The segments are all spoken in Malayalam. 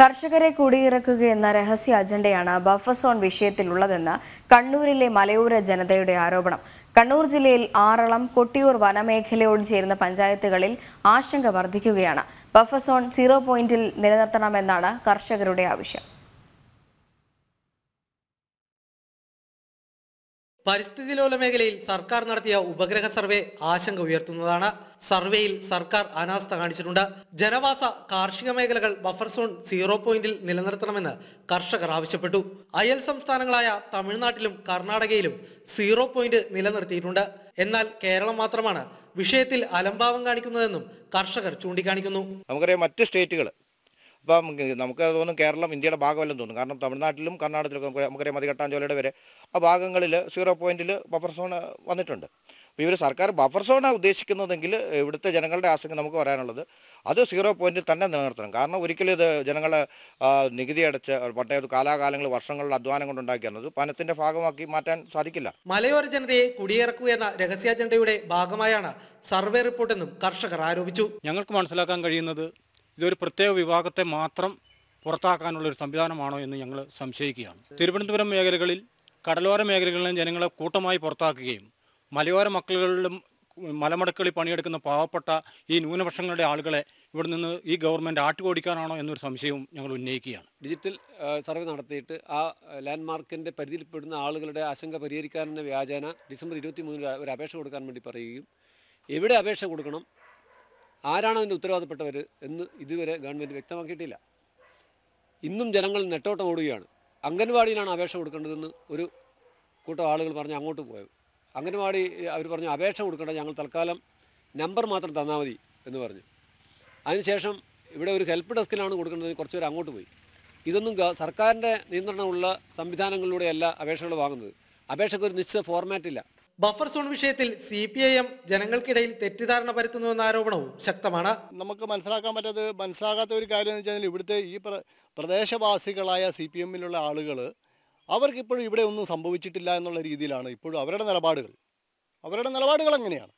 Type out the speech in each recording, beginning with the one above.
കർഷകരെ കുടിയിറക്കുകയെന്ന രഹസ്യ അജണ്ടയാണ് ബഫർ സോൺ വിഷയത്തിലുള്ളതെന്ന് കണ്ണൂരിലെ മലയോര ജനതയുടെ ആരോപണം കണ്ണൂർ ജില്ലയിൽ ആറളം കൊട്ടിയൂർ വനമേഖലയോട് ചേരുന്ന പഞ്ചായത്തുകളിൽ ആശങ്ക വർദ്ധിക്കുകയാണ് ബഫർ സോൺ സീറോ പോയിന്റിൽ നിലനിർത്തണമെന്നാണ് കർഷകരുടെ ആവശ്യം പരിസ്ഥിതി ലോല മേഖലയിൽ സർക്കാർ നടത്തിയ ഉപഗ്രഹ സർവേ ആശങ്ക ഉയർത്തുന്നതാണ് സർവേയിൽ സർക്കാർ അനാസ്ഥ കാണിച്ചിട്ടുണ്ട് ജനവാസ കാർഷിക മേഖലകൾ ബഫർ സോൺ സീറോ പോയിന്റിൽ നിലനിർത്തണമെന്ന് കർഷകർ ആവശ്യപ്പെട്ടു അയൽ സംസ്ഥാനങ്ങളായ തമിഴ്നാട്ടിലും കർണാടകയിലും സീറോ പോയിന്റ് നിലനിർത്തിയിട്ടുണ്ട് എന്നാൽ കേരളം മാത്രമാണ് വിഷയത്തിൽ അലംഭാവം കാണിക്കുന്നതെന്നും കർഷകർ ചൂണ്ടിക്കാണിക്കുന്നു നമുക്കറിയാം മറ്റ് സ്റ്റേറ്റുകൾ ഇപ്പം നമുക്ക് തോന്നും കേരളം ഇന്ത്യയുടെ ഭാഗമല്ലെന്ന് തോന്നും കാരണം തമിഴ്നാട്ടിലും കർണാടകത്തിലും നമുക്ക് നമുക്കറിയാം മതികെട്ടാഞ്ചോലയുടെ വരെ ആ ഭാഗങ്ങളിൽ സീറോ പോയിന്റിൽ ബഫർ സോൺ വന്നിട്ടുണ്ട് അപ്പോൾ ഇവർ സർക്കാർ ബഫർ സോണാണ് ഉദ്ദേശിക്കുന്നതെങ്കിൽ ഇവിടുത്തെ ജനങ്ങളുടെ ആശങ്ക നമുക്ക് പറയാനുള്ളത് അത് സീറോ പോയിന്റിൽ തന്നെ നിലനിർത്തണം കാരണം ഒരിക്കലും ഇത് ജനങ്ങൾ നികുതി അടച്ച് പട്ടയ കാലാകാലങ്ങൾ വർഷങ്ങളുടെ അധ്വാനം കൊണ്ടുണ്ടാക്കിയത് പനത്തിന്റെ ഭാഗമാക്കി മാറ്റാൻ സാധിക്കില്ല മലയോര ജനതയെ കുടിയിറക്കുക എന്ന രഹസ്യാജണ്ടയുടെ ഭാഗമായാണ് സർവേ റിപ്പോർട്ടെന്നും കർഷകർ ആരോപിച്ചു ഞങ്ങൾക്ക് മനസ്സിലാക്കാൻ കഴിയുന്നത് ഇതൊരു പ്രത്യേക വിഭാഗത്തെ മാത്രം പുറത്താക്കാനുള്ള ഒരു സംവിധാനമാണോ എന്ന് ഞങ്ങൾ സംശയിക്കുകയാണ് തിരുവനന്തപുരം മേഖലകളിൽ കടലോര മേഖലകളിലെ ജനങ്ങളെ കൂട്ടമായി പുറത്താക്കുകയും മലയോര മക്കളുകളിലും മലമടക്കളി പണിയെടുക്കുന്ന പാവപ്പെട്ട ഈ ന്യൂനപക്ഷങ്ങളുടെ ആളുകളെ ഇവിടെ നിന്ന് ഈ ഗവൺമെൻറ് ആട്ടുകോടിക്കാനാണോ എന്നൊരു സംശയവും ഞങ്ങൾ ഉന്നയിക്കുകയാണ് ഡിജിറ്റൽ സർവേ നടത്തിയിട്ട് ആ ലാൻഡ് മാർക്കിൻ്റെ പരിധിയിൽപ്പെടുന്ന ആളുകളുടെ ആശങ്ക പരിഹരിക്കാനുള്ള വ്യാജേന ഡിസംബർ ഇരുപത്തി മൂന്നിൽ ഒരു അപേക്ഷ കൊടുക്കാൻ വേണ്ടി പറയുകയും എവിടെ അപേക്ഷ കൊടുക്കണം ആരാണ് അതിൻ്റെ ഉത്തരവാദപ്പെട്ടവർ എന്ന് ഇതുവരെ ഗവൺമെൻറ് വ്യക്തമാക്കിയിട്ടില്ല ഇന്നും ജനങ്ങൾ നെട്ടോട്ടം ഓടുകയാണ് അംഗൻവാടിയിലാണ് അപേക്ഷ കൊടുക്കേണ്ടതെന്ന് ഒരു കൂട്ടം ആളുകൾ പറഞ്ഞ് അങ്ങോട്ട് പോയത് അംഗൻവാടി അവർ പറഞ്ഞു അപേക്ഷ കൊടുക്കേണ്ട ഞങ്ങൾ തൽക്കാലം നമ്പർ മാത്രം തന്നാൽ മതി എന്ന് പറഞ്ഞു അതിനുശേഷം ഇവിടെ ഒരു ഹെൽപ്പ് ഡെസ്കിലാണ് കൊടുക്കേണ്ടത് കുറച്ച് പേർ അങ്ങോട്ട് പോയി ഇതൊന്നും സർക്കാരിൻ്റെ നിയന്ത്രണമുള്ള സംവിധാനങ്ങളിലൂടെയല്ല അപേക്ഷകൾ വാങ്ങുന്നത് അപേക്ഷയ്ക്ക് ഒരു നിശ്ചിത ഫോർമാറ്റില്ല ബഫർ സോൺ വിഷയത്തിൽ സി പി ഐ എം ജനങ്ങൾക്കിടയിൽ തെറ്റിദ്ധാരണ പരത്തുന്നുവെന്ന ആരോപണവും ശക്തമാണ് നമുക്ക് മനസ്സിലാക്കാൻ പറ്റാത്ത മനസ്സിലാകാത്ത ഒരു കാര്യം എന്ന് വെച്ചാൽ ഇവിടുത്തെ ഈ പ്രദേശവാസികളായ സി പി എമ്മിലുള്ള ആളുകൾ അവർക്കിപ്പോഴും ഇവിടെ ഒന്നും സംഭവിച്ചിട്ടില്ല എന്നുള്ള രീതിയിലാണ് ഇപ്പോഴും അവരുടെ നിലപാടുകൾ അവരുടെ നിലപാടുകൾ എങ്ങനെയാണ്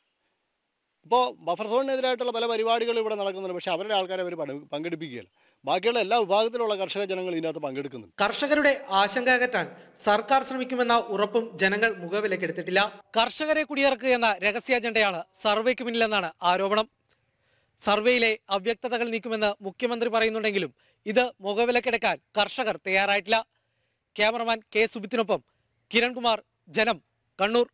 അപ്പോൾ ബഫർ സോണിനെതിരായിട്ടുള്ള പല പരിപാടികളും ഇവിടെ നടക്കുന്നുണ്ട് പക്ഷേ അവരുടെ ആൾക്കാരെ അവർ പങ്കെടുപ്പിക്കുകയില്ല ബാക്കിയുള്ള എല്ലാ വിഭാഗത്തിലുള്ള കർഷക ജനങ്ങൾ ഇതിനകത്ത് പങ്കെടുക്കുന്നുണ്ട് കർഷകരുടെ ആശങ്ക അകറ്റാൻ സർക്കാർ ശ്രമിക്കുമെന്ന ഉറപ്പും ജനങ്ങൾ മുഖവിലക്കെടുത്തിട്ടില്ല കർഷകരെ കുടിയിറക്കുക എന്ന രഹസ്യ അജണ്ടയാണ് സർവേക്ക് പിന്നിലെന്നാണ് ആരോപണം സർവേയിലെ അവ്യക്തതകൾ നീക്കുമെന്ന് മുഖ്യമന്ത്രി പറയുന്നുണ്ടെങ്കിലും ഇത് മുഖവിലക്കെടുക്കാൻ കർഷകർ തയ്യാറായിട്ടില്ല ക്യാമറമാൻ കെ സുബിത്തിനൊപ്പം കിരൺകുമാർ ജനം കണ്ണൂർ